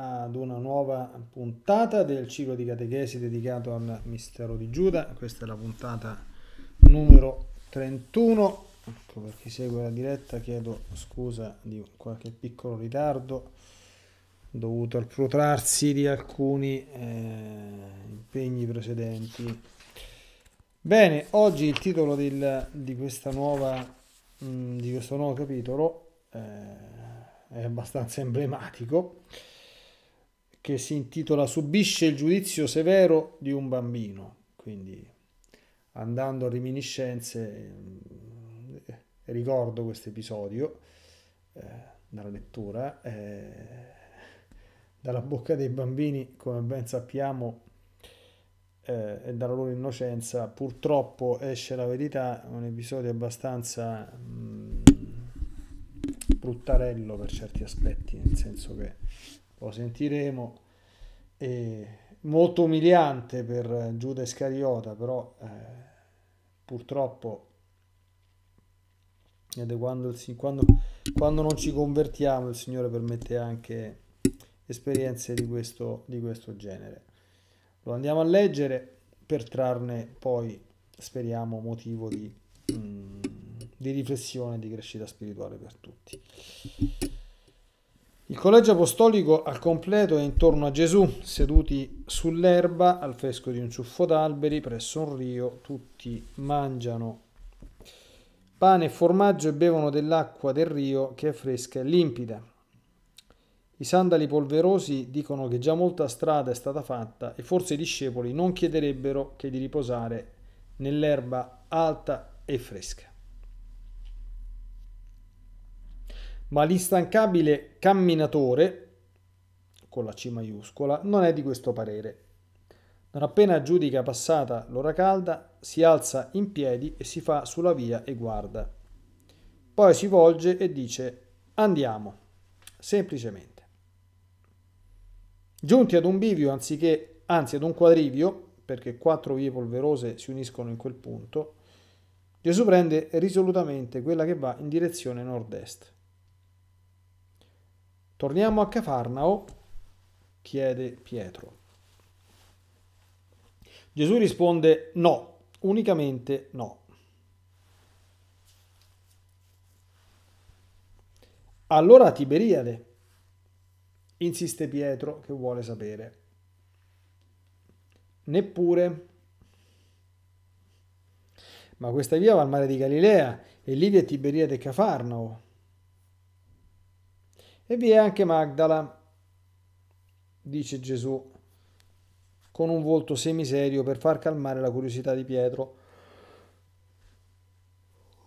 ad una nuova puntata del ciclo di catechesi dedicato al mistero di Giuda. Questa è la puntata numero 31. Ecco, per chi segue la diretta chiedo scusa di qualche piccolo ritardo dovuto al protrarsi di alcuni eh, impegni precedenti. Bene, oggi il titolo del, di, nuova, mh, mm, di, questo nuovo capitolo eh, è abbastanza emblematico che si intitola Subisce il giudizio severo di un bambino, quindi andando a reminiscenze eh, ricordo questo episodio eh, dalla lettura. Eh, dalla bocca dei bambini, come ben sappiamo, eh, e dalla loro innocenza, purtroppo esce la verità, un episodio abbastanza mh, mm, bruttarello per certi aspetti, nel senso che lo sentiremo. E molto umiliante per Giuda Iscariota, però eh, purtroppo quando, quando, quando, non ci convertiamo il Signore permette anche esperienze di questo, di questo genere. Lo andiamo a leggere per trarne poi, speriamo, motivo di, mh, mm, di riflessione di crescita spirituale per tutti. Il collegio apostolico al completo è intorno a Gesù, seduti sull'erba al fresco di un ciuffo d'alberi presso un rio, tutti mangiano pane e formaggio e bevono dell'acqua del rio che è fresca e limpida. I sandali polverosi dicono che già molta strada è stata fatta e forse i discepoli non chiederebbero che di riposare nell'erba alta e fresca. ma l'instancabile camminatore, con la C maiuscola, non è di questo parere. Non appena giudica passata l'ora calda, si alza in piedi e si fa sulla via e guarda. Poi si volge e dice andiamo, semplicemente. Giunti ad un bivio anziché, anzi ad un quadrivio, perché quattro vie polverose si uniscono in quel punto, Gesù prende risolutamente quella che va in direzione nord-est. Torniamo a Cafarnao? chiede Pietro. Gesù risponde no, unicamente no. Allora Tiberiade, insiste Pietro che vuole sapere. Neppure. Ma questa via va al mare di Galilea e lì vi è Tiberiade e Cafarnao e vi è anche Magdala, dice Gesù con un volto semiserio per far calmare la curiosità di Pietro.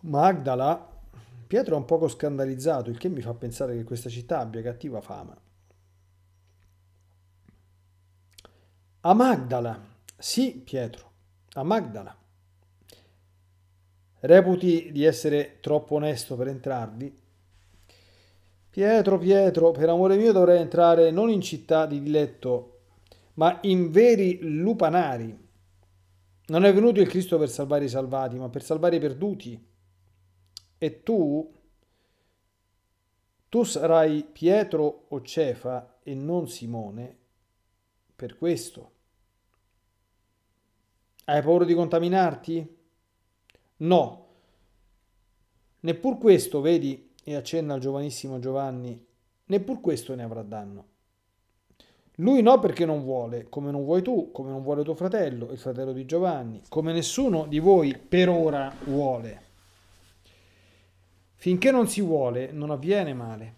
Magdala? Pietro è un poco scandalizzato, il che mi fa pensare che questa città abbia cattiva fama. A Magdala, sì Pietro, a Magdala. Reputi di essere troppo onesto per entrarvi? Pietro, Pietro, per amore mio dovrei entrare non in città di diletto, ma in veri lupanari. Non è venuto il Cristo per salvare i salvati, ma per salvare i perduti. E tu, tu sarai Pietro o Cefa e non Simone per questo. Hai paura di contaminarti? No. Neppur questo, vedi, e accenna al giovanissimo Giovanni, neppur questo ne avrà danno. Lui no perché non vuole, come non vuoi tu, come non vuole tuo fratello, il fratello di Giovanni, come nessuno di voi per ora vuole. Finché non si vuole non avviene male,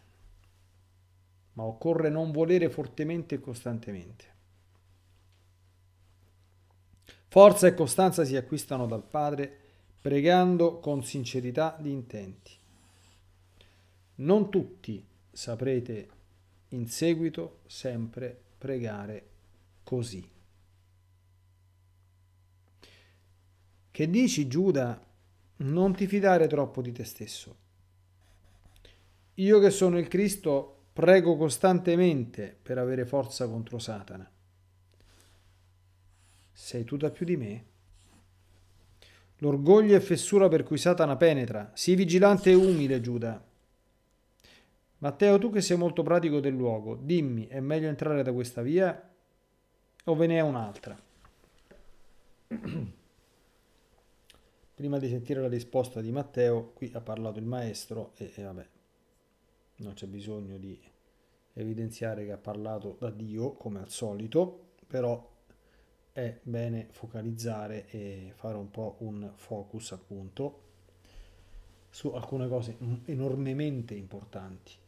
ma occorre non volere fortemente e costantemente. Forza e costanza si acquistano dal Padre pregando con sincerità di intenti. Non tutti saprete in seguito sempre pregare così. Che dici Giuda? Non ti fidare troppo di te stesso. Io che sono il Cristo prego costantemente per avere forza contro Satana. Sei tu da più di me? L'orgoglio è fessura per cui Satana penetra. Sii vigilante e umile, Giuda. Matteo, tu che sei molto pratico del luogo, dimmi, è meglio entrare da questa via o ve ne è un'altra? Prima di sentire la risposta di Matteo, qui ha parlato il maestro e, e vabbè, non c'è bisogno di evidenziare che ha parlato da Dio come al solito, però è bene focalizzare e fare un po' un focus appunto su alcune cose enormemente importanti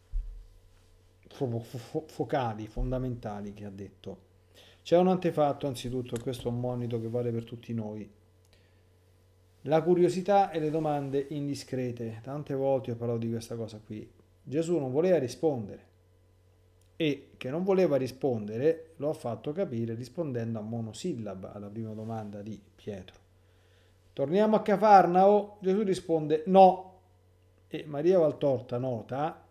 fo- fo- focali, fondamentali che ha detto. C'è un antefatto anzitutto, e questo è un monito che vale per tutti noi. La curiosità e le domande indiscrete. Tante volte ho parlato di questa cosa qui. Gesù non voleva rispondere e che non voleva rispondere lo ha fatto capire rispondendo a monosillaba alla prima domanda di Pietro. Torniamo a Cafarnao? Gesù risponde no. E Maria Valtorta nota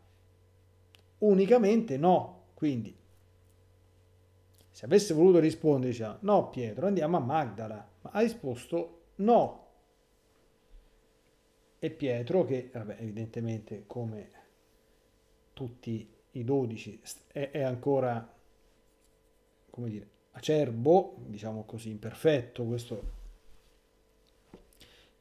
unicamente no. Quindi, se avesse voluto rispondere, diceva no Pietro, andiamo a Magdala, ma ha risposto no. E Pietro, che vabbè, evidentemente come tutti i dodici è, è ancora, come dire, acerbo, diciamo così, imperfetto, questo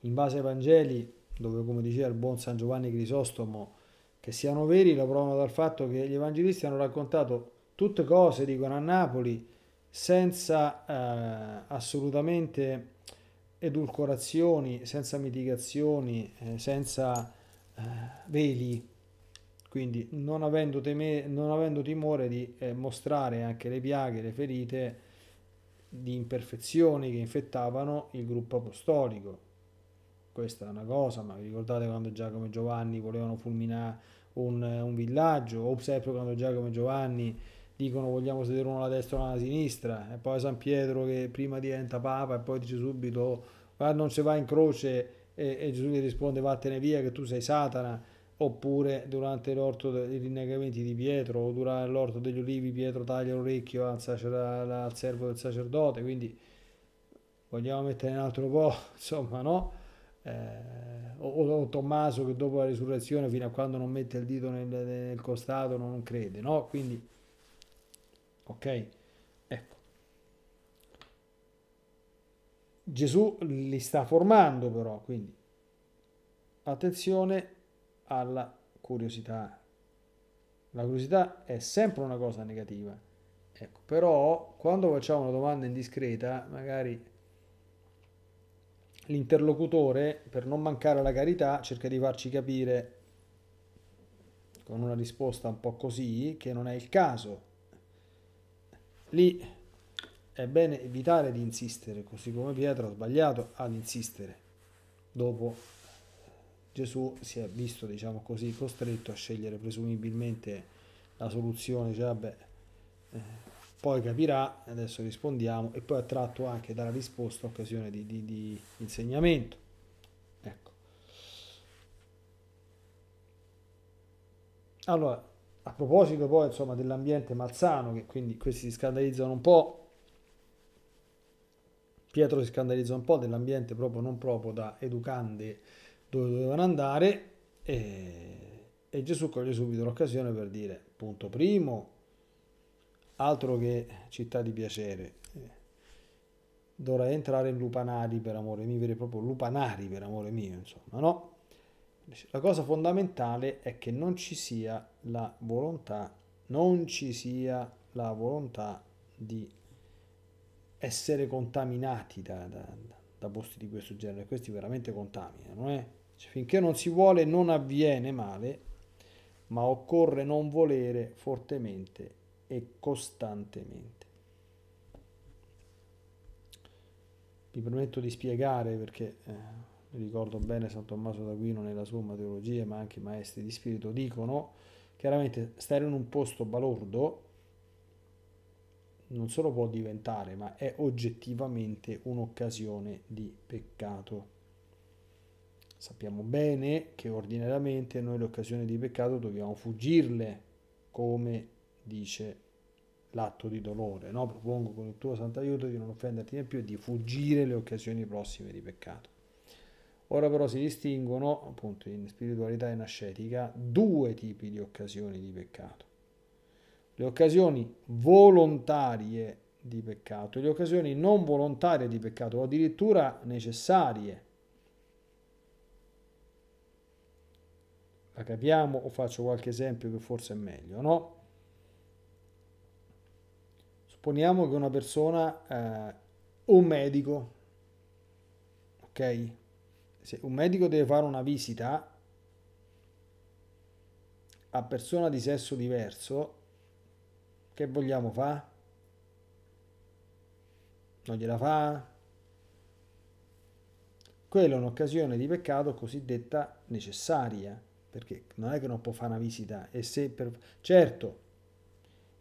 in base ai Vangeli, dove come diceva il buon San Giovanni Crisostomo, che siano veri lo provano dal fatto che gli evangelisti hanno raccontato tutte cose, dicono a Napoli, senza eh, assolutamente edulcorazioni, senza mitigazioni, eh, senza eh, veli, quindi non avendo, teme, non avendo timore di eh, mostrare anche le piaghe, le ferite di imperfezioni che infettavano il gruppo apostolico, questa è una cosa, ma vi ricordate quando Giacomo e Giovanni volevano fulminare un, un villaggio, o sempre quando Giacomo e Giovanni dicono vogliamo sedere uno alla destra e uno alla sinistra, e poi San Pietro che prima diventa Papa e poi dice subito guarda ah, non si va in croce e, e Gesù gli risponde vattene via che tu sei Satana, oppure durante l'orto dei rinnegamenti di Pietro o durante l'orto degli olivi Pietro taglia l'orecchio al, sacer- al servo del sacerdote, quindi vogliamo mettere in altro po', insomma no? eh, o, o, Tommaso che dopo la risurrezione fino a quando non mette il dito nel, nel costato non crede, no? Quindi, ok, ecco. Gesù li sta formando però, quindi attenzione alla curiosità. La curiosità è sempre una cosa negativa, ecco, però quando facciamo una domanda indiscreta, magari l'interlocutore, per non mancare alla carità, cerca di farci capire con una risposta un po' così che non è il caso. Lì è bene evitare di insistere, così come Pietro ha sbagliato ad insistere. Dopo Gesù si è visto, diciamo così, costretto a scegliere presumibilmente la soluzione, cioè, vabbè, eh, poi capirà, adesso rispondiamo, e poi attratto anche dalla risposta occasione di, di, di insegnamento. Ecco. Allora, a proposito poi insomma dell'ambiente malsano, che quindi questi si scandalizzano un po', Pietro si scandalizza un po' dell'ambiente proprio non proprio da educande dove dovevano andare e, e Gesù coglie subito l'occasione per dire, punto primo, altro che città di piacere. Dovrei entrare in lupanari per amore mio, vero proprio lupanari per amore mio, insomma, no? La cosa fondamentale è che non ci sia la volontà, non ci sia la volontà di essere contaminati da, da, da posti di questo genere, questi veramente contaminano, eh? cioè, finché non si vuole non avviene male, ma occorre non volere fortemente e costantemente. Vi permetto di spiegare perché eh, ricordo bene San Tommaso d'Aquino nella sua teologia, ma anche i maestri di spirito dicono chiaramente stare in un posto balordo non solo può diventare, ma è oggettivamente un'occasione di peccato. Sappiamo bene che ordinariamente noi le occasioni di peccato dobbiamo fuggirle come dice l'atto di dolore, no? propongo con il tuo santo aiuto di non offenderti né più e di fuggire le occasioni prossime di peccato. Ora però si distinguono, appunto in spiritualità e in ascetica, due tipi di occasioni di peccato. Le occasioni volontarie di peccato e le occasioni non volontarie di peccato, o addirittura necessarie. La capiamo o faccio qualche esempio che forse è meglio, no? poniamo che una persona, eh, un medico, ok? Se un medico deve fare una visita a persona di sesso diverso, che vogliamo fa? Non gliela fa? Quella è un'occasione di peccato cosiddetta necessaria, perché non è che non può fare una visita e se per... certo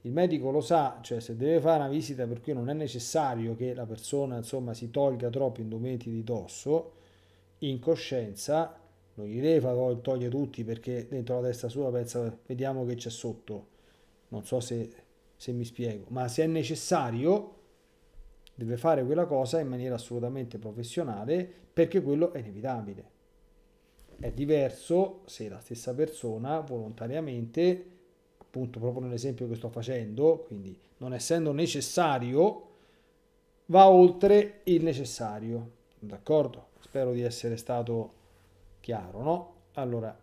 il medico lo sa, cioè se deve fare una visita per cui non è necessario che la persona insomma si tolga troppi indumenti di dosso, in coscienza non gli deve fare togliere tutti perché dentro la testa sua pensa vediamo che c'è sotto, non so se, se mi spiego, ma se è necessario deve fare quella cosa in maniera assolutamente professionale perché quello è inevitabile. È diverso se la stessa persona volontariamente appunto proprio nell'esempio che sto facendo, quindi non essendo necessario, va oltre il necessario, d'accordo? Spero di essere stato chiaro, no? Allora,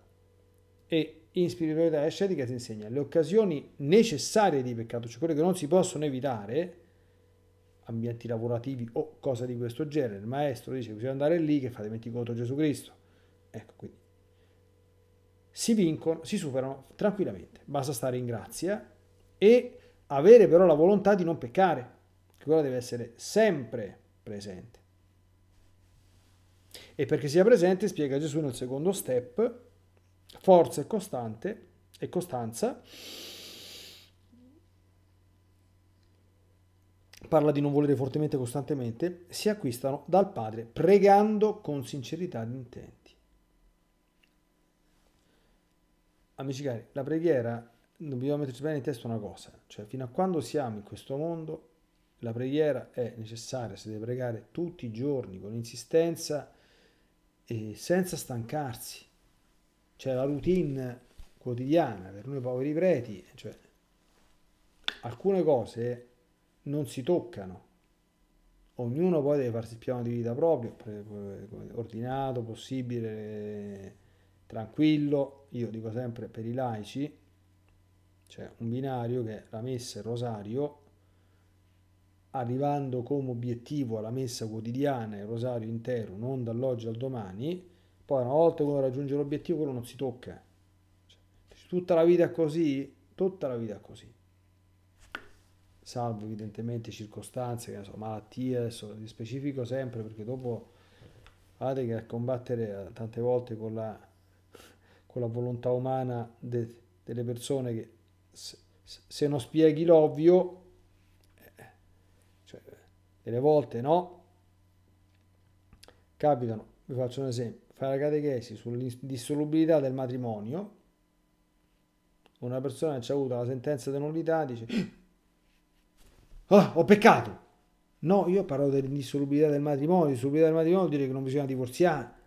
e in spiritualità ascetica ti insegna le occasioni necessarie di peccato, cioè quelle che non si possono evitare, ambienti lavorativi o cose di questo genere. Il maestro dice bisogna andare lì che fate metti conto Gesù Cristo. Ecco, quindi si vincono, si superano tranquillamente. Basta stare in grazia e avere però la volontà di non peccare, che quella deve essere sempre presente. E perché sia presente, spiega Gesù nel secondo step, forza e costante e costanza. Parla di non volere fortemente costantemente, si acquistano dal Padre pregando con sincerità di intento. amici cari, la preghiera dobbiamo metterci bene in testa una cosa, cioè fino a quando siamo in questo mondo la preghiera è necessaria, si deve pregare tutti i giorni con insistenza e senza stancarsi. Cioè la routine quotidiana per noi poveri preti, cioè alcune cose non si toccano. Ognuno poi deve farsi il piano di vita proprio, ordinato, possibile tranquillo, io dico sempre per i laici, c'è un binario che è la messa e il rosario, arrivando come obiettivo alla messa quotidiana e il rosario intero, non dall'oggi al domani, poi una volta che uno raggiunge l'obiettivo quello non si tocca. Cioè, tutta la vita è così, tutta la vita è così. Salvo evidentemente circostanze, che ne so, malattie, adesso vi specifico sempre perché dopo guardate che a combattere eh, tante volte con la con la volontà umana de, delle persone che se, se non spieghi l'ovvio, eh, cioè, delle volte no, capitano, vi faccio un esempio, fare la catechesi sull'indissolubilità del matrimonio, una persona che ha avuto la sentenza di nullità dice ah, oh, ho peccato no io parlo dell'indissolubilità del matrimonio dissolubilità del matrimonio vuol dire che non bisogna divorziare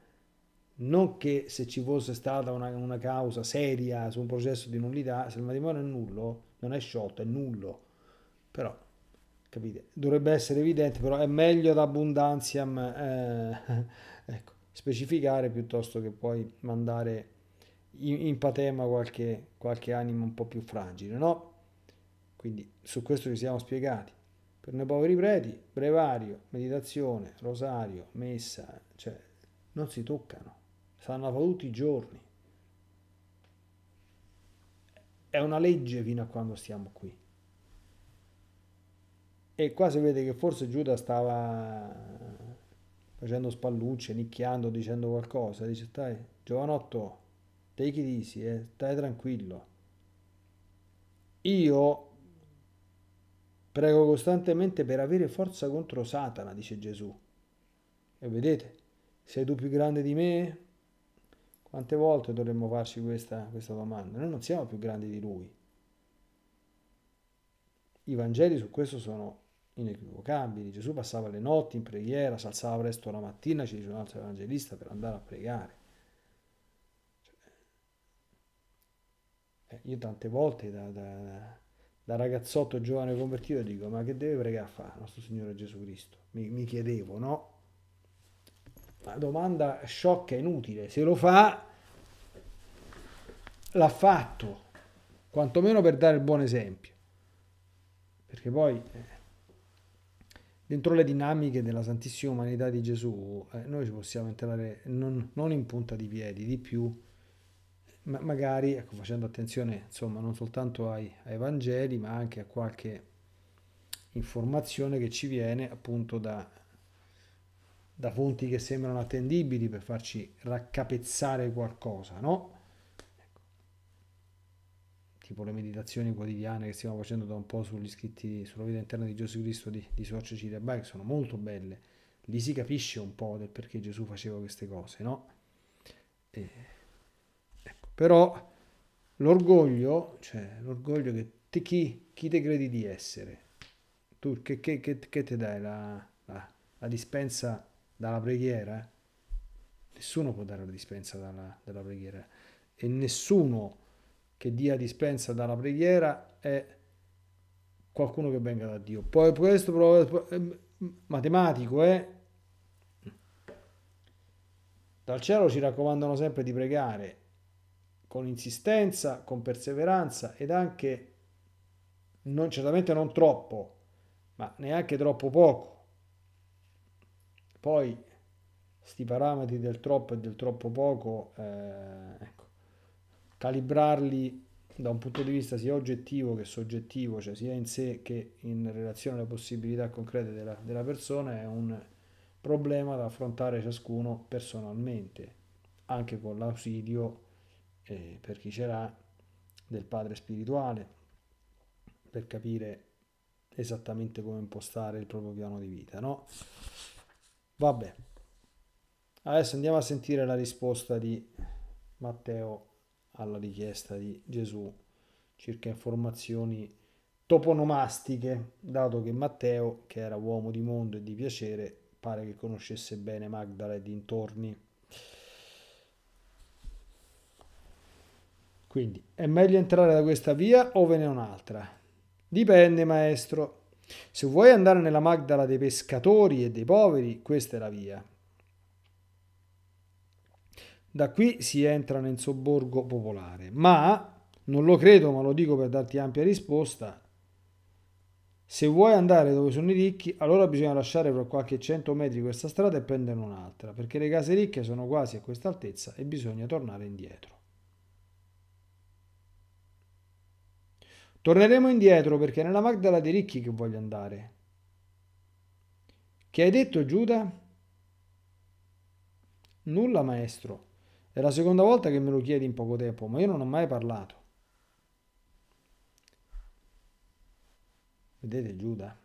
non che se ci fosse stata una, una causa seria su un processo di nullità, se il matrimonio è nullo, non è sciolto, è nullo. Però, capite, dovrebbe essere evidente, però è meglio ad abbondanziam eh, ecco, specificare piuttosto che poi mandare in, in patema qualche, qualche anima un po' più fragile, no? Quindi su questo ci siamo spiegati. Per noi poveri preti, brevario, meditazione, rosario, messa, cioè non si toccano saranno voluti giorni. È una legge fino a quando stiamo qui. E qua si vede che forse Giuda stava facendo spallucce, nicchiando, dicendo qualcosa. Dice, stai, giovanotto, take it easy, eh, stai tranquillo. Io prego costantemente per avere forza contro Satana, dice Gesù. E vedete, sei tu più grande di me? Quante volte dovremmo farci questa, questa domanda? Noi non siamo più grandi di Lui. I Vangeli su questo sono inequivocabili. Gesù passava le notti in preghiera, si alzava presto la mattina, ci dice un altro evangelista, per andare a pregare. Eh, io tante volte da, da, da, ragazzotto giovane convertito dico, ma che deve pregare a fare il nostro Signore Gesù Cristo? Mi, mi chiedevo, no? una domanda sciocca e inutile. Se lo fa, l'ha fatto, quantomeno per dare il buon esempio. Perché poi eh, dentro le dinamiche della Santissima Umanità di Gesù eh, noi ci possiamo entrare non, non, in punta di piedi, di più, ma magari ecco, facendo attenzione insomma, non soltanto ai, ai Vangeli, ma anche a qualche informazione che ci viene appunto da da fonti che sembrano attendibili per farci raccapezzare qualcosa, no? Ecco. Tipo le meditazioni quotidiane che stiamo facendo da un po' sugli scritti sulla vita interna di Gesù Cristo di, di Suor Cecilia Bai, che sono molto belle. Lì si capisce un po' del perché Gesù faceva queste cose, no? E, ecco. Però l'orgoglio, cioè l'orgoglio che te, chi, chi te credi di essere? Tu che, che, che, che te dai la, la, la dispensa dalla preghiera, nessuno può dare la dispensa dalla, dalla preghiera e nessuno che dia dispensa dalla preghiera è qualcuno che venga da Dio. Poi questo è ehm, matematico, eh? Dal cielo ci raccomandano sempre di pregare con insistenza, con perseveranza ed anche non, certamente non troppo, ma neanche troppo poco poi sti parametri del troppo e del troppo poco, eh, ecco, calibrarli da un punto di vista sia oggettivo che soggettivo, cioè sia in sé che in relazione alle possibilità concrete della, della persona, è un problema da affrontare ciascuno personalmente, anche con l'ausilio, eh, per chi c'era, del padre spirituale, per capire esattamente come impostare il proprio piano di vita, no? Vabbè. Adesso andiamo a sentire la risposta di Matteo alla richiesta di Gesù circa informazioni toponomastiche, dato che Matteo, che era uomo di mondo e di piacere, pare che conoscesse bene Magdala e dintorni. Quindi è meglio entrare da questa via o ve ne un'altra? Dipende, maestro. Se vuoi andare nella Magdala dei pescatori e dei poveri, questa è la via. Da qui si entra nel sobborgo popolare, ma non lo credo, ma lo dico per darti ampia risposta. Se vuoi andare dove sono i ricchi, allora bisogna lasciare per qualche cento metri questa strada e prendere un'altra, perché le case ricche sono quasi a questa altezza e bisogna tornare indietro. Torneremo indietro perché è nella Magdala dei ricchi che voglio andare. Che hai detto, Giuda? Nulla, maestro. È la seconda volta che me lo chiedi in poco tempo, ma io non ho mai parlato. Vedete Giuda?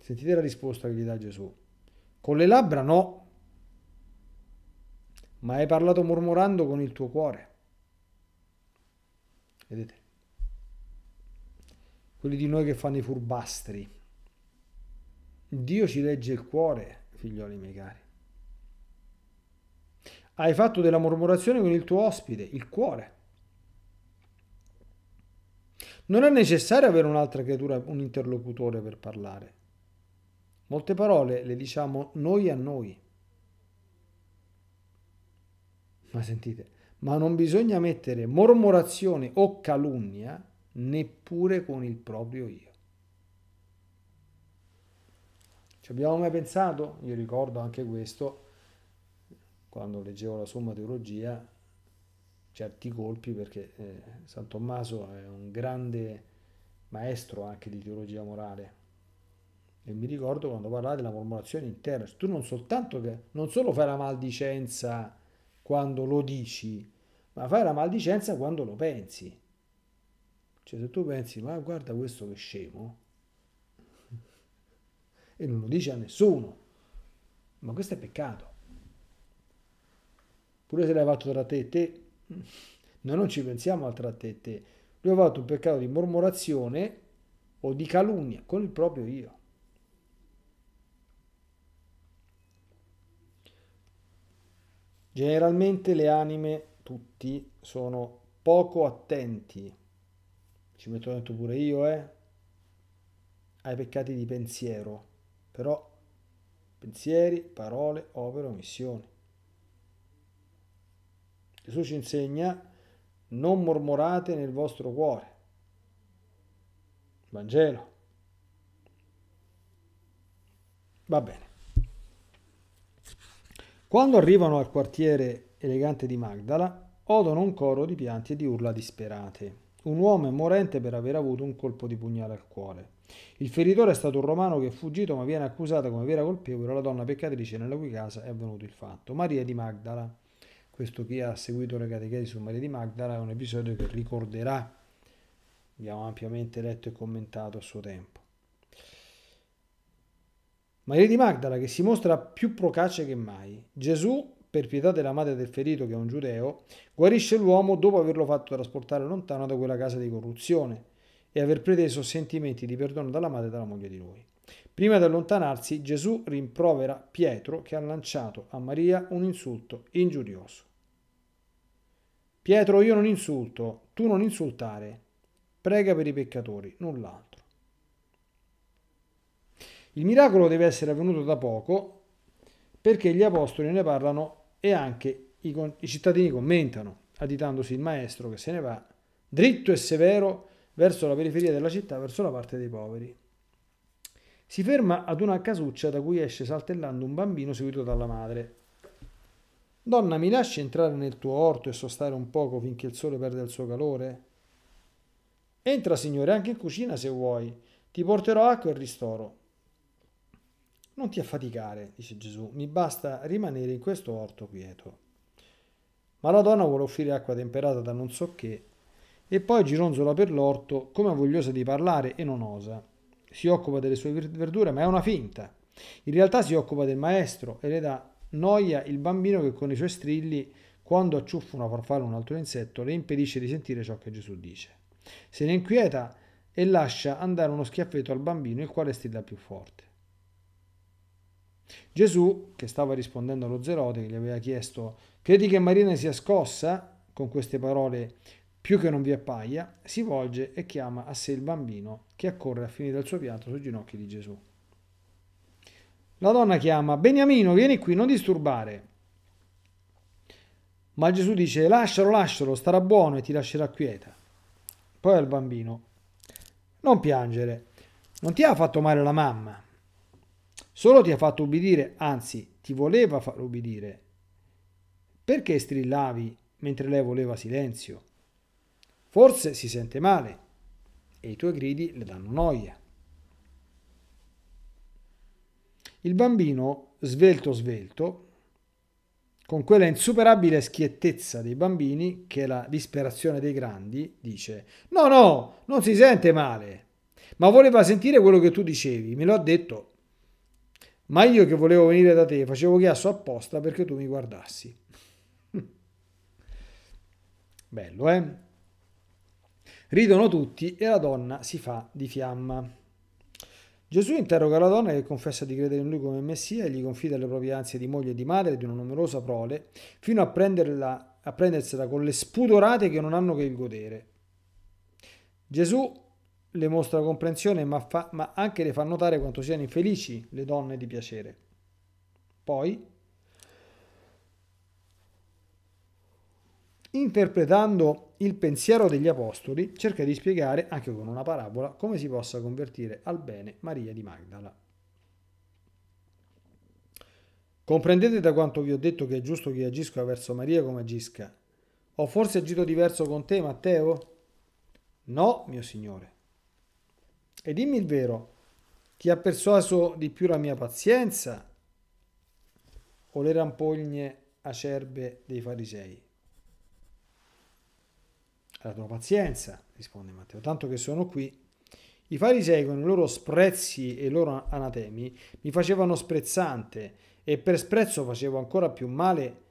Sentite la risposta che gli dà Gesù. Con le labbra no, ma hai parlato mormorando con il tuo cuore. Vedete? quelli di noi che fanno i furbastri. Dio ci legge il cuore, figlioli miei cari. Hai fatto della mormorazione con il tuo ospite, il cuore. Non è necessario avere un'altra creatura, un interlocutore per parlare. Molte parole le diciamo noi a noi. Ma sentite, ma non bisogna mettere mormorazione o calunnia neppure con il proprio io. Ci abbiamo mai pensato? Io ricordo anche questo, quando leggevo la somma teologia, certi colpi perché eh, San Tommaso è un grande maestro anche di teologia morale. E mi ricordo quando parlava della mormorazione interna, tu non soltanto che non solo fai la maldicenza quando lo dici, ma fai la maldicenza quando lo pensi. Cioè se tu pensi, ma guarda questo che scemo, e non lo dice a nessuno, ma questo è peccato. Pure se l'hai fatto tra te e te, noi non ci pensiamo al tra te e te. Lui ha fatto un peccato di mormorazione o di calunnia con il proprio io. Generalmente le anime, tutti, sono poco attenti ci metto dentro pure io, eh, ai peccati di pensiero, però pensieri, parole, opere, omissioni. Gesù ci insegna non mormorate nel vostro cuore. Vangelo. Va bene. Quando arrivano al quartiere elegante di Magdala, odono un coro di pianti e di urla disperate. Un uomo è morente per aver avuto un colpo di pugnale al cuore. Il feritore è stato un romano che è fuggito ma viene accusata come vera colpevole la donna peccatrice nella cui casa è avvenuto il fatto. Maria di Magdala. Questo chi ha seguito le catechesi su Maria di Magdala è un episodio che ricorderà. Abbiamo ampiamente letto e commentato a suo tempo. Maria di Magdala che si mostra più procace che mai. Gesù per pietà della madre del ferito che è un giudeo, guarisce l'uomo dopo averlo fatto trasportare lontano da quella casa di corruzione e aver preteso sentimenti di perdono dalla madre e dalla moglie di lui. Prima di allontanarsi, Gesù rimprovera Pietro che ha lanciato a Maria un insulto ingiurioso. Pietro, io non insulto, tu non insultare. Prega per i peccatori, null'altro. Il miracolo deve essere avvenuto da poco perché gli apostoli ne parlano e anche i, i cittadini commentano, additandosi il maestro che se ne va, dritto e severo, verso la periferia della città, verso la parte dei poveri. Si ferma ad una casuccia da cui esce saltellando un bambino seguito dalla madre. Donna, mi lasci entrare nel tuo orto e sostare un poco finché il sole perde il suo calore? Entra, signore, anche in cucina se vuoi. Ti porterò acqua e ristoro. Non ti affaticare, dice Gesù, mi basta rimanere in questo orto quieto. Ma la donna vuole offrire acqua temperata da non so che e poi gironzola per l'orto come vogliosa di parlare e non osa. Si occupa delle sue verdure ma è una finta. In realtà si occupa del maestro e le dà noia il bambino che con i suoi strilli, quando acciuffa una farfalla o un altro insetto, le impedisce di sentire ciò che Gesù dice. Se ne inquieta e lascia andare uno schiaffetto al bambino il quale strilla più forte. Gesù, che stava rispondendo allo Zerode, che gli aveva chiesto, credi che Maria ne sia scossa? Con queste parole, più che non vi appaia, si volge e chiama a sé il bambino, che accorre a finire il suo pianto sui ginocchi di Gesù. La donna chiama, Beniamino, vieni qui, non disturbare. Ma Gesù dice, lascialo, lascialo, starà buono e ti lascerà quieta. Poi al bambino, non piangere, non ti ha fatto male la mamma. Solo ti ha fatto ubbidire, anzi ti voleva far ubbidire. Perché strillavi mentre lei voleva silenzio? Forse si sente male e i tuoi gridi le danno noia. Il bambino, svelto svelto, con quella insuperabile schiettezza dei bambini, che è la disperazione dei grandi, dice «No, no, non si sente male, ma voleva sentire quello che tu dicevi, me lo ha detto, ma io che volevo venire da te facevo chiasso apposta perché tu mi guardassi. Bello, eh? Ridono tutti e la donna si fa di fiamma. Gesù interroga la donna che confessa di credere in lui come Messia e gli confida le proprie ansie di moglie e di madre e di una numerosa prole, fino a, prenderla, a prendersela con le spudorate che non hanno che il godere. Gesù le mostra comprensione, ma, fa, ma anche le fa notare quanto siano infelici le donne di piacere. Poi, interpretando il pensiero degli apostoli, cerca di spiegare, anche con una parabola, come si possa convertire al bene Maria di Magdala. Comprendete da quanto vi ho detto che è giusto che agisca verso Maria come agisca. Ho forse agito diverso con te, Matteo? No, mio Signore. E dimmi il vero, ti ha persuaso di più la mia pazienza o le rampogne acerbe dei farisei? La tua pazienza, risponde Matteo, tanto che sono qui. I farisei con i loro sprezzi e i loro anatemi mi facevano sprezzante e per sprezzo facevo ancora più male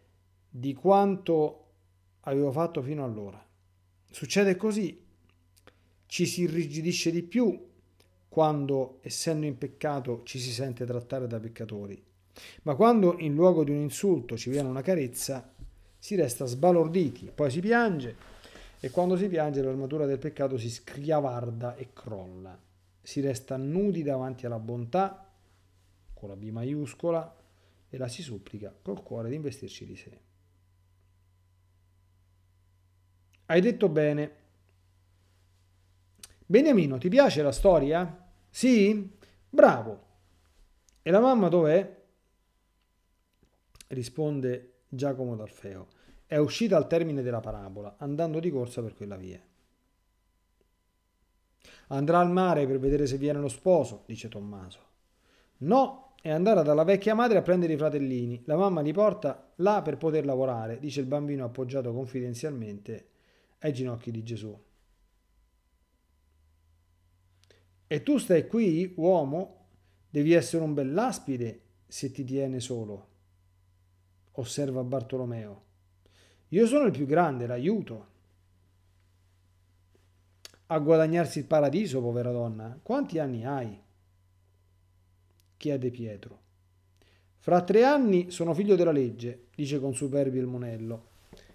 di quanto avevo fatto fino allora. Succede così, ci si irrigidisce di più quando, essendo in peccato, ci si sente trattare da peccatori, ma quando in luogo di un insulto ci viene una carezza, si resta sbalorditi, poi si piange e quando si piange l'armatura del peccato si scriavarda e crolla. Si resta nudi davanti alla bontà, con la B maiuscola, e la si supplica col cuore di investirci di sé. Hai detto bene. Beniamino, ti piace la storia? Sì? Bravo. E la mamma dov'è? Risponde Giacomo d'Alfeo. È uscita al termine della parabola, andando di corsa per quella via. Andrà al mare per vedere se viene lo sposo, dice Tommaso. No, è andata dalla vecchia madre a prendere i fratellini. La mamma li porta là per poter lavorare, dice il bambino appoggiato confidenzialmente ai ginocchi di Gesù. E tu stai qui, uomo, devi essere un bell'aspide se ti tiene solo. Osserva Bartolomeo. Io sono il più grande, l'aiuto. A guadagnarsi il paradiso, povera donna, quanti anni hai? Chiede Pietro. Fra tre anni sono figlio della legge, dice con superbia il monello.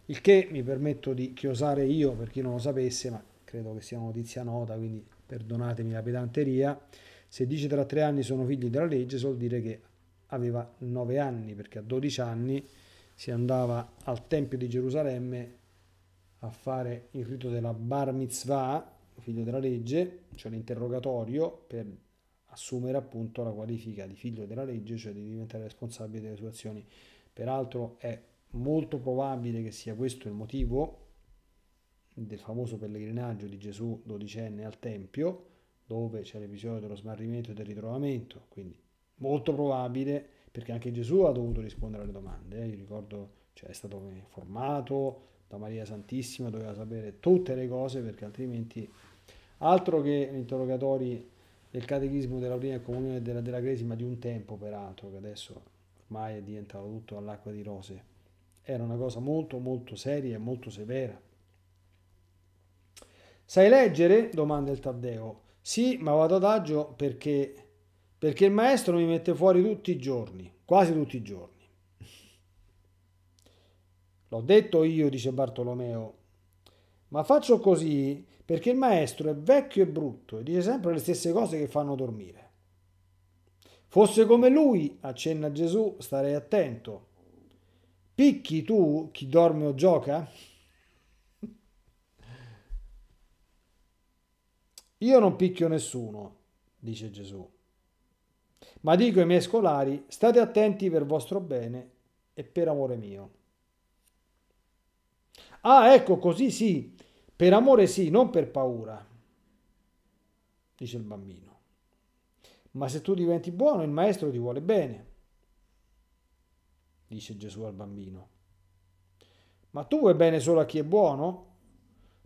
Il che mi permetto di chiosare io per chi non lo sapesse, ma credo che sia una notizia nota, quindi perdonatemi la pedanteria, se dice tra tre anni sono figli della legge, vuol dire che aveva nove anni, perché a dodici anni si andava al Tempio di Gerusalemme a fare il rito della Bar Mitzvah, figlio della legge, cioè l'interrogatorio per assumere appunto la qualifica di figlio della legge, cioè di diventare responsabile delle sue azioni. Peraltro è molto probabile che sia questo il motivo del famoso pellegrinaggio di Gesù dodicenne al Tempio, dove c'è l'episodio dello smarrimento e del ritrovamento, quindi molto probabile, perché anche Gesù ha dovuto rispondere alle domande, eh. io ricordo, cioè, è stato formato da Maria Santissima, doveva sapere tutte le cose, perché altrimenti, altro che interrogatori del catechismo della prima comunione della, della cresima di un tempo, peraltro, che adesso ormai è diventato tutto all'acqua di rose, era una cosa molto molto seria e molto severa Sai leggere? domanda il Taddeo. Sì, ma vado adagio perché... perché il maestro mi mette fuori tutti i giorni, quasi tutti i giorni. L'ho detto io, dice Bartolomeo. Ma faccio così perché il maestro è vecchio e brutto e dice sempre le stesse cose che fanno dormire. Fosse come lui, accenna Gesù, starei attento. Picchi tu chi dorme o gioca? Io non picchio nessuno, dice Gesù. Ma dico ai miei scolari, state attenti per vostro bene e per amore mio. Ah, ecco, così sì, per amore sì, non per paura, dice il bambino. Ma se tu diventi buono, il maestro ti vuole bene, dice Gesù al bambino. Ma tu vuoi bene solo a chi è buono?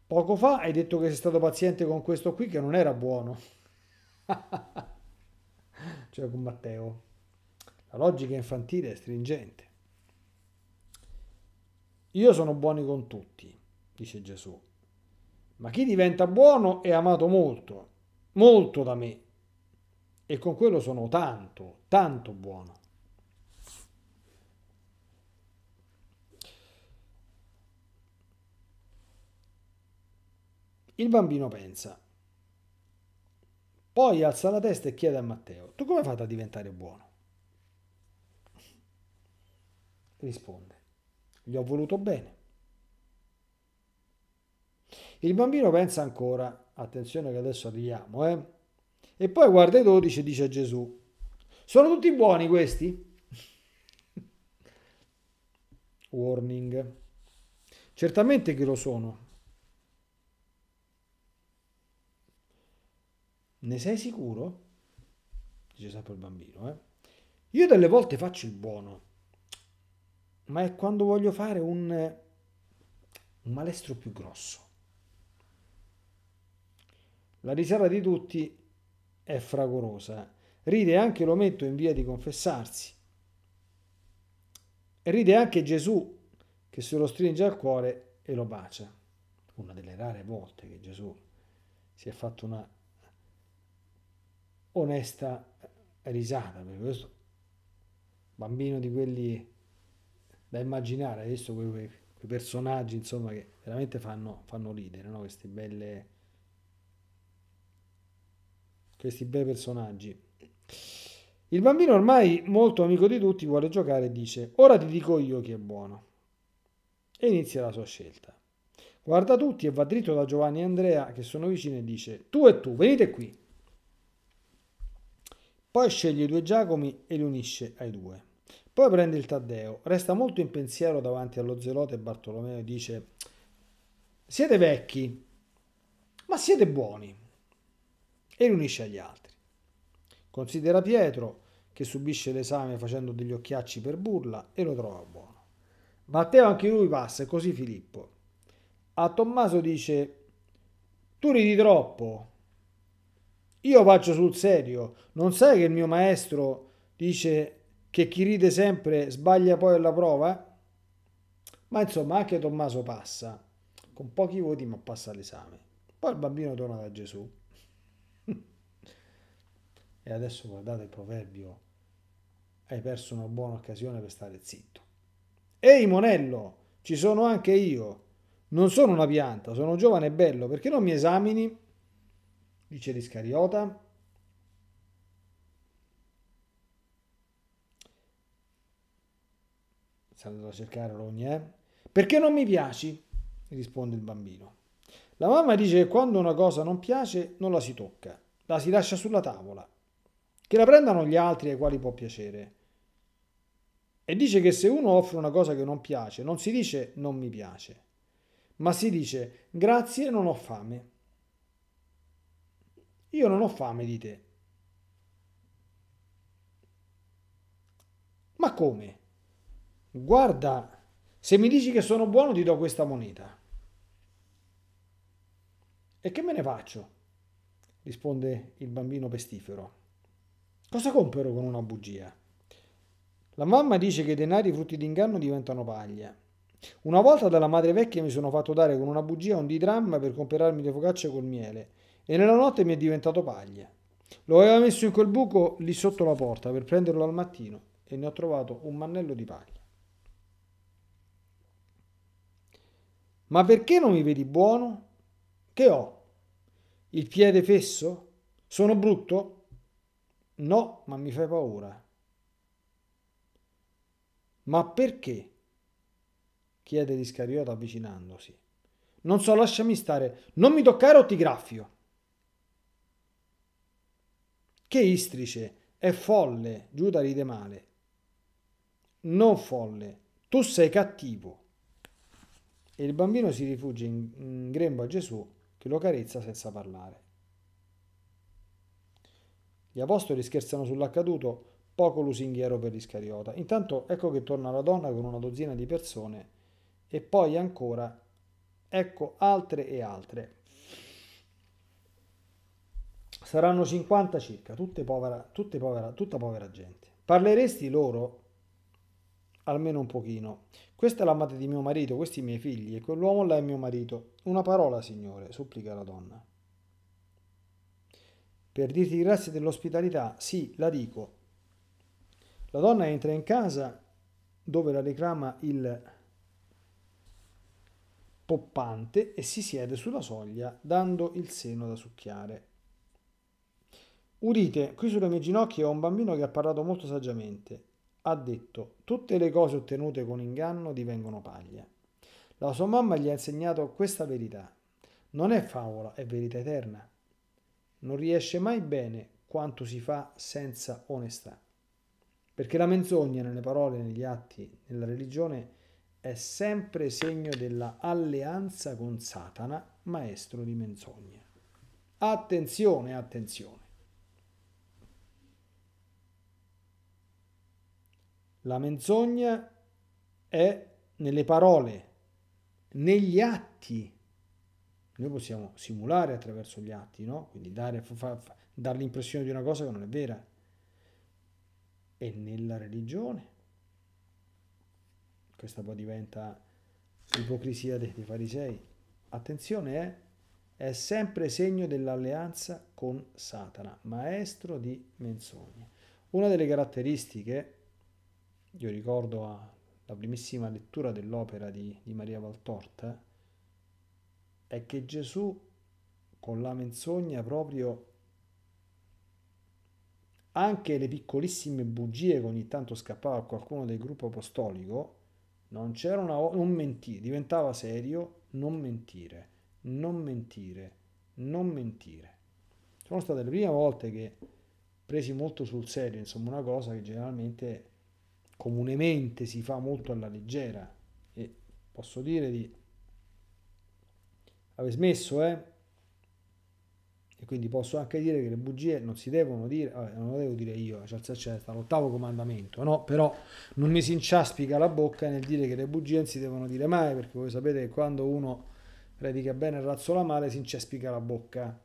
Poco fa hai detto che sei stato paziente con questo qui che non era buono. cioè con Matteo. La logica infantile è stringente. Io sono buoni con tutti, dice Gesù. Ma chi diventa buono è amato molto, molto da me. E con quello sono tanto, tanto buono. Il bambino pensa. Poi alza la testa e chiede a Matteo, tu come fate a diventare buono? Risponde, gli ho voluto bene. Il bambino pensa ancora, attenzione che adesso arriviamo, eh? E poi guarda i dodici e dice a Gesù, sono tutti buoni questi? Warning. Certamente che lo sono, Ne sei sicuro? Dice sempre il bambino, eh? Io delle volte faccio il buono, ma è quando voglio fare un, un malestro più grosso. La risata di tutti è fragorosa. Ride anche l'ometto in via di confessarsi. Ride anche Gesù che se lo stringe al cuore e lo bacia. Una delle rare volte che Gesù si è fatto una onesta risata, perché questo bambino di quelli da immaginare, adesso quei, quei, quei personaggi insomma che veramente fanno, fanno ridere, no? questi belle questi bei personaggi. Il bambino ormai molto amico di tutti vuole giocare e dice ora ti dico io chi è buono. E inizia la sua scelta. Guarda tutti e va dritto da Giovanni e Andrea che sono vicini e dice tu e tu venite qui. Poi sceglie i due Giacomi e li unisce ai due. Poi prende il Taddeo, resta molto in pensiero davanti allo Zelote e Bartolomeo e dice siete vecchi, ma siete buoni e li unisce agli altri. Considera Pietro che subisce l'esame facendo degli occhiacci per burla e lo trova buono. Matteo anche lui passa e così Filippo. A Tommaso dice tu ridi troppo, io faccio sul serio, non sai che il mio maestro dice che chi ride sempre sbaglia poi alla prova? Ma insomma anche Tommaso passa, con pochi voti ma passa l'esame. Poi il bambino torna da Gesù. e adesso guardate il proverbio, hai perso una buona occasione per stare zitto. Ehi Monello, ci sono anche io. Non sono una pianta, sono giovane e bello, perché non mi esamini? Dice di Scariota. Salvo a cercare Rogni, eh? Perché non mi piaci? risponde il bambino. La mamma dice che quando una cosa non piace non la si tocca, la si lascia sulla tavola. Che la prendano gli altri ai quali può piacere. E dice che se uno offre una cosa che non piace, non si dice non mi piace, ma si dice grazie non ho fame io non ho fame di te. Ma come? Guarda, se mi dici che sono buono ti do questa moneta. E che me ne faccio? risponde il bambino pestifero. Cosa compro con una bugia? La mamma dice che i denari frutti d'inganno diventano paglia. Una volta dalla madre vecchia mi sono fatto dare con una bugia un didramma per comperarmi le focacce col miele e nella notte mi è diventato paglia. Lo aveva messo in quel buco lì sotto la porta per prenderlo al mattino e ne ho trovato un mannello di paglia. Ma perché non mi vedi buono? Che ho? Il piede fesso? Sono brutto? No, ma mi fai paura. Ma perché? chiede l'Iscariota avvicinandosi. Non so, lasciami stare. Non mi toccare o ti graffio. Che istrice, è folle, Giuda ride male. Non folle, tu sei cattivo. E il bambino si rifugia in, grembo a Gesù che lo carezza senza parlare. Gli apostoli scherzano sull'accaduto, poco lusinghiero per l'Iscariota. Intanto ecco che torna la donna con una dozzina di persone e poi ancora ecco altre e altre. Saranno 50 circa, tutte povera, tutte povera, tutta povera gente. Parleresti loro almeno un pochino. Questa è la madre di mio marito, questi i miei figli e quell'uomo là è mio marito. Una parola, signore, supplica la donna. Per dirti grazie dell'ospitalità, sì, la dico. La donna entra in casa dove la reclama il poppante e si siede sulla soglia dando il seno da succhiare. Udite, qui sulle mie ginocchia ho un bambino che ha parlato molto saggiamente. Ha detto, tutte le cose ottenute con inganno divengono paglia. La sua mamma gli ha insegnato questa verità. Non è favola, è verità eterna. Non riesce mai bene quanto si fa senza onestà. Perché la menzogna nelle parole, negli atti, nella religione è sempre segno della alleanza con Satana, maestro di menzogna. Attenzione, attenzione. La menzogna è nelle parole, negli atti. Noi possiamo simulare attraverso gli atti, no? Quindi dare, fa, fa, dar l'impressione di una cosa che non è vera. E nella religione. Questa poi diventa l'ipocrisia dei farisei. Attenzione, eh? è sempre segno dell'alleanza con Satana, maestro di menzogne. Una delle caratteristiche io ricordo a, la primissima lettura dell'opera di, di Maria Valtorta, è che Gesù con la menzogna proprio anche le piccolissime bugie che ogni tanto scappava a qualcuno del gruppo apostolico, non c'era una... non mentire, diventava serio non mentire, non mentire, non mentire. Sono state le prime volte che presi molto sul serio, insomma, una cosa che generalmente comunemente si fa molto alla leggera e posso dire di aver smesso, eh? E quindi posso anche dire che le bugie non si devono dire, vabbè, non lo devo dire io, c'è, c'è l'ottavo comandamento, no? Però non mi si inciaspica la bocca nel dire che le bugie non si devono dire mai, perché voi sapete che quando uno predica bene e razzola male si inciaspica la bocca.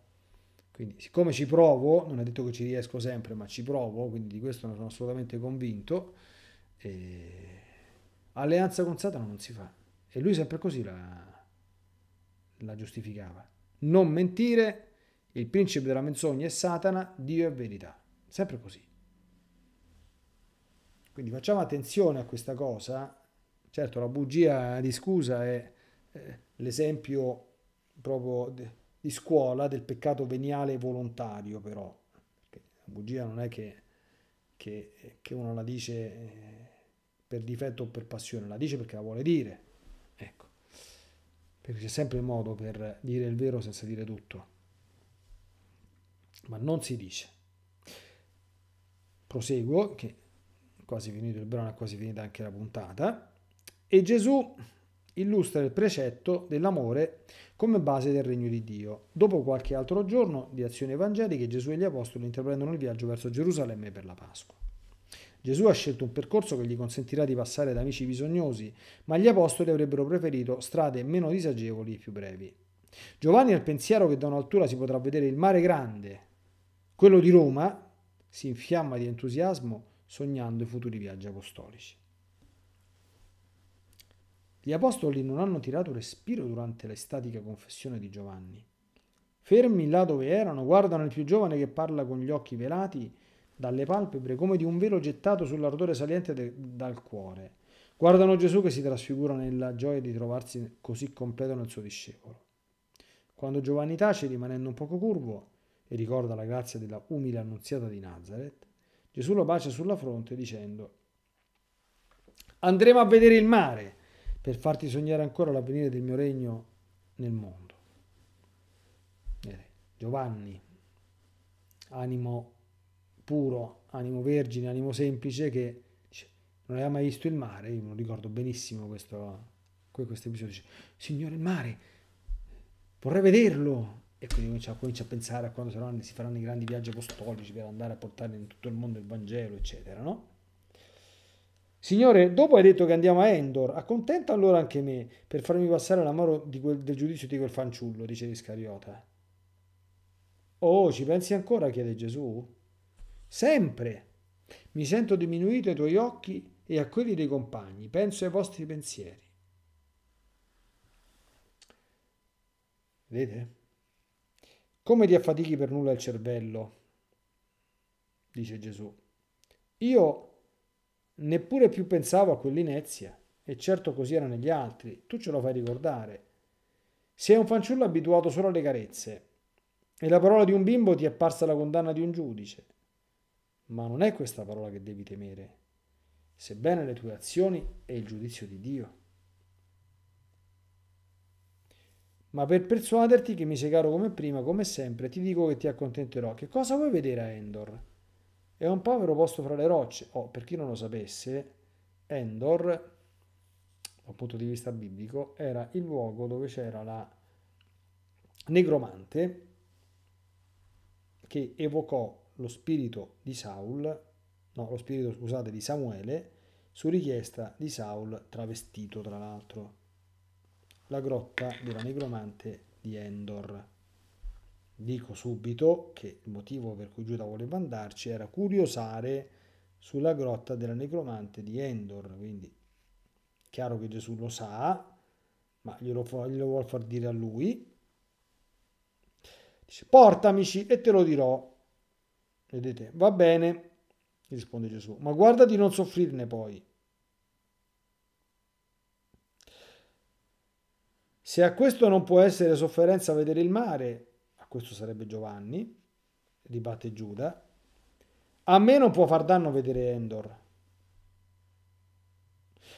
Quindi siccome ci provo, non è detto che ci riesco sempre, ma ci provo, quindi di questo non sono assolutamente convinto, e... Alleanza con Satana non si fa. E lui sempre così la, la giustificava. Non mentire, il principe della menzogna è Satana, Dio è verità. Sempre così. Quindi facciamo attenzione a questa cosa. Certo, la bugia di scusa è eh, l'esempio proprio di scuola del peccato veniale volontario, però. La bugia non è che, che, che uno la dice eh, per difetto o per passione, la dice perché la vuole dire. Ecco, perché c'è sempre modo per dire il vero senza dire tutto, ma non si dice. Proseguo, che quasi finito il brano, è quasi finita anche la puntata, e Gesù illustra il precetto dell'amore come base del regno di Dio. Dopo qualche altro giorno di azioni evangeliche, Gesù e gli Apostoli intraprendono il viaggio verso Gerusalemme per la Pasqua. Gesù ha scelto un percorso che gli consentirà di passare da amici bisognosi, ma gli apostoli avrebbero preferito strade meno disagevoli e più brevi. Giovanni ha il pensiero che da un'altura si potrà vedere il mare grande. Quello di Roma si infiamma di entusiasmo sognando i futuri viaggi apostolici. Gli apostoli non hanno tirato respiro durante l'estatica confessione di Giovanni. Fermi là dove erano, guardano il più giovane che parla con gli occhi velati dalle palpebre come di un velo gettato sull'ardore saliente de- dal cuore. Guardano Gesù che si trasfigura nella gioia di trovarsi così completo nel suo discepolo. Quando Giovanni tace, rimanendo un poco curvo, e ricorda la grazia della umile annunziata di Nazareth, Gesù lo bacia sulla fronte dicendo Andremo a vedere il mare per farti sognare ancora l'avvenire del mio regno nel mondo. Giovanni, animo puro, animo vergine, animo semplice, che non aveva mai visto il mare, io non ricordo benissimo questo, questo episodio, dice, signore il mare, vorrei vederlo, e quindi comincia, comincia a pensare a quando saranno, si faranno i grandi viaggi apostolici per andare a portare in tutto il mondo il Vangelo, eccetera, no? Signore, dopo hai detto che andiamo a Endor, accontenta allora anche me per farmi passare la mano del giudizio di quel fanciullo, dice l'Iscariota. Oh, ci pensi ancora? chiede Gesù. Sempre mi sento diminuito ai tuoi occhi e a quelli dei compagni, penso ai vostri pensieri. Vedete? Come ti affatichi per nulla il cervello, dice Gesù. Io neppure più pensavo a quell'inezia, e certo così era negli altri, tu ce lo fai ricordare. Sei un fanciullo abituato solo alle carezze, e la parola di un bimbo ti è apparsa la condanna di un giudice. Ma non è questa parola che devi temere, sebbene le tue azioni e il giudizio di Dio. Ma per persuaderti che mi sei caro come prima, come sempre, ti dico che ti accontenterò. Che cosa vuoi vedere a Endor? È un povero posto fra le rocce. Oh, per chi non lo sapesse, Endor, dal punto di vista biblico, era il luogo dove c'era la negromante che evocò lo spirito di Saul, no, lo spirito, scusate, di Samuele, su richiesta di Saul travestito tra l'altro. La grotta della negromante di Endor. Dico subito che il motivo per cui Giuda voleva andarci era curiosare sulla grotta della necromante di Endor, quindi chiaro che Gesù lo sa, ma glielo, glielo vuol far dire a lui. Dice, portamici e te lo dirò. Vedete? Va bene, risponde Gesù, ma guarda di non soffrirne poi. Se a questo non può essere sofferenza vedere il mare, a questo sarebbe Giovanni, ribatte Giuda, a me non può far danno vedere Endor.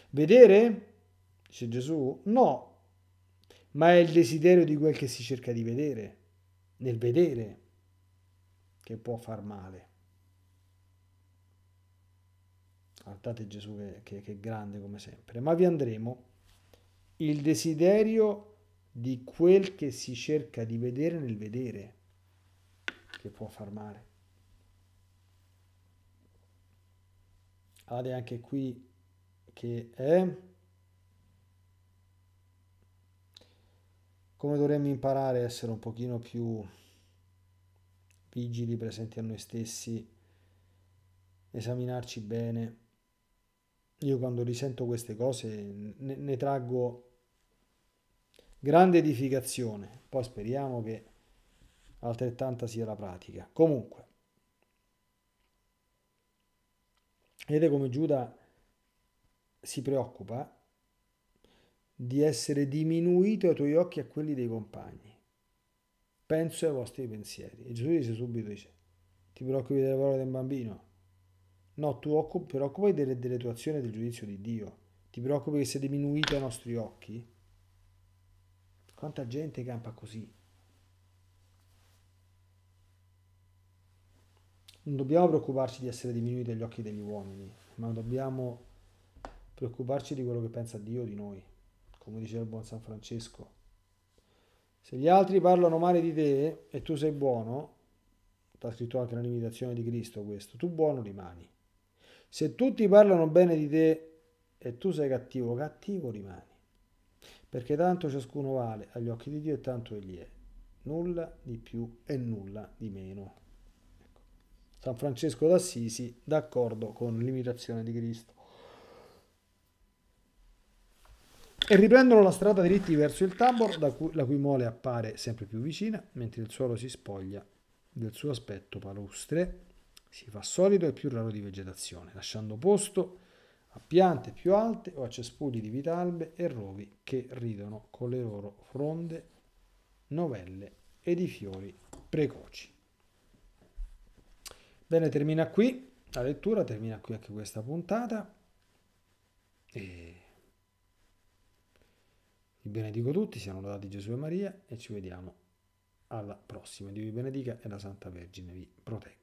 Vedere? Dice Gesù, no, ma è il desiderio di quel che si cerca di vedere, nel vedere che può far male. Guardate Gesù che, che, che, è grande come sempre. Ma vi andremo. Il desiderio di quel che si cerca di vedere nel vedere, che può far male. Guardate anche qui che è... Come dovremmo imparare a essere un pochino più vigili, presenti a noi stessi, esaminarci bene. Io quando risento queste cose ne, ne traggo grande edificazione, poi speriamo che altrettanta sia la pratica. Comunque, vedete come Giuda si preoccupa di essere diminuito ai tuoi occhi e a quelli dei compagni penso ai vostri pensieri. E Gesù dice subito, dice, ti preoccupi delle parole del bambino? No, tu occup- preoccupi delle, delle tue azioni e del giudizio di Dio. Ti preoccupi che sei diminuito ai nostri occhi? Quanta gente campa così? Non dobbiamo preoccuparci di essere diminuiti agli occhi degli uomini, ma dobbiamo preoccuparci di quello che pensa Dio di noi, come diceva il buon San Francesco se gli altri parlano male di te e tu sei buono, sta scritto anche nella limitazione di Cristo questo, tu buono rimani. Se tutti parlano bene di te e tu sei cattivo, cattivo rimani. Perché tanto ciascuno vale agli occhi di Dio e tanto egli è. Nulla di più e nulla di meno. Ecco. San Francesco d'Assisi, d'accordo con l'imitazione di Cristo. e riprendono la strada diritti verso il Tabor, cui, la cui mole appare sempre più vicina, mentre il suolo si spoglia del suo aspetto palustre, si fa solido e più raro di vegetazione, lasciando posto a piante più alte o a cespugli di vitalbe e rovi che ridono con le loro fronde novelle e di fiori precoci. Bene, termina qui la lettura, termina qui anche questa puntata. E vi benedico tutti, siano lodati Gesù e Maria e ci vediamo alla prossima. Dio vi benedica e la Santa Vergine vi protegga.